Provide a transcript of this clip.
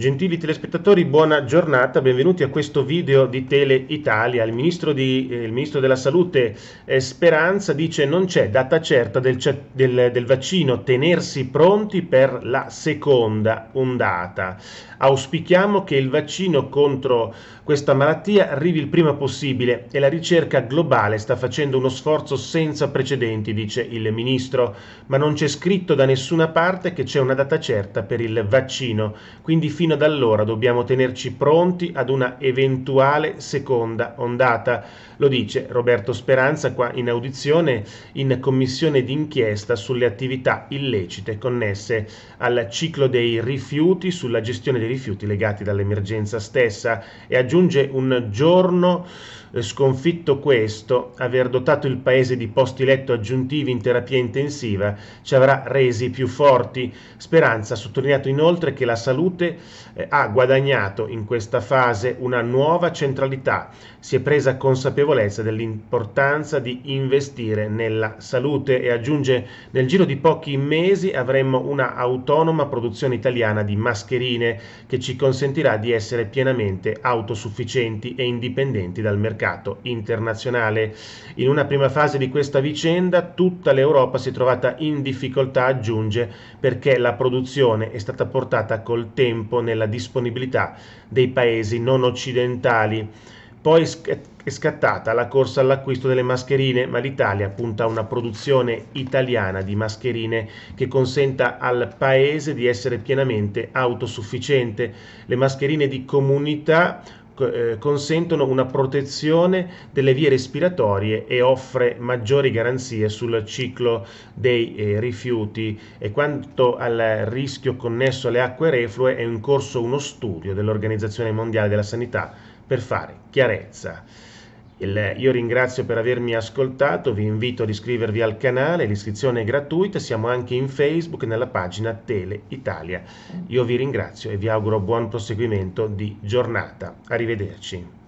Gentili telespettatori, buona giornata, benvenuti a questo video di Tele Italia. Il ministro, di, eh, il ministro della Salute eh, Speranza dice non c'è data certa del, del, del, vaccino, tenersi pronti per la seconda ondata. Auspichiamo che il vaccino contro questa malattia arrivi il prima possibile e la ricerca globale sta facendo uno sforzo senza precedenti, dice il ministro, ma non c'è scritto da nessuna parte che c'è una data certa per il vaccino. Quindi fino fino ad allora dobbiamo tenerci pronti ad una eventuale seconda ondata. Lo dice Roberto Speranza qua in audizione in commissione d'inchiesta sulle attività illecite connesse al ciclo dei rifiuti, sulla gestione dei rifiuti legati dall'emergenza stessa e aggiunge un giorno eh, sconfitto questo, aver dotato il paese di posti letto aggiuntivi in terapia intensiva ci avrà resi più forti. Speranza ha sottolineato inoltre che la salute eh, ha guadagnato in questa fase una nuova centralità, si è presa consapevolezza dell'importanza di investire nella salute e aggiunge nel giro di pochi mesi avremo una autonoma produzione italiana di mascherine che ci consentirà di essere pienamente autosufficienti e indipendenti dal mercato mercato internazionale. In una prima fase di questa vicenda tutta l'Europa si è trovata in difficoltà, aggiunge, perché la produzione è stata portata col tempo nella disponibilità dei paesi non occidentali. Poi è scattata la corsa all'acquisto delle mascherine, ma l'Italia punta a una produzione italiana di mascherine che consenta al Paese di essere pienamente autosufficiente. Le mascherine di comunità eh, consentono una protezione delle vie respiratorie e offre maggiori garanzie sul ciclo dei eh, rifiuti e quanto al rischio connesso alle acque reflue è in corso uno studio dell'Organizzazione Mondiale della Sanità per fare chiarezza. Il, io ringrazio per avermi ascoltato, vi invito ad iscrivervi al canale, l'iscrizione è gratuita, siamo anche in Facebook nella pagina Tele Italia. Io vi ringrazio e vi auguro buon proseguimento di giornata. Arrivederci.